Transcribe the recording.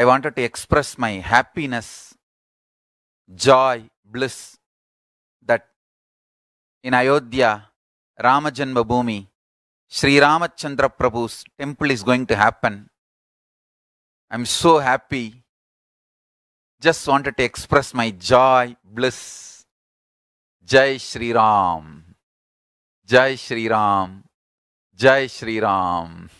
I wanted to express my happiness, joy, bliss that in Ayodhya, Ramajanma Bhumi, Sri Ramachandra Prabhu's temple is going to happen. I'm so happy. Just wanted to express my joy, bliss. Jai Sri Ram. Jai Sri Ram. Jai Sri Ram.